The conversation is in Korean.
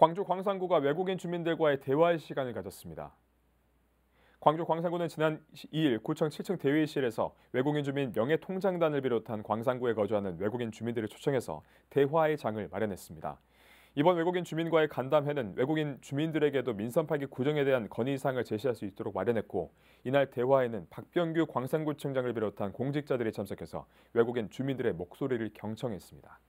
광주 광산구가 외국인 주민들과의 대화의 시간을 가졌습니다. 광주 광산구는 지난 2일 구청 7층 대회의실에서 외국인 주민 명예통장단을 비롯한 광산구에 거주하는 외국인 주민들을 초청해서 대화의 장을 마련했습니다. 이번 외국인 주민과의 간담회는 외국인 주민들에게도 민선 파기 구정에 대한 건의사항을 제시할 수 있도록 마련했고 이날 대화에는 박병규 광산구청장을 비롯한 공직자들이 참석해서 외국인 주민들의 목소리를 경청했습니다.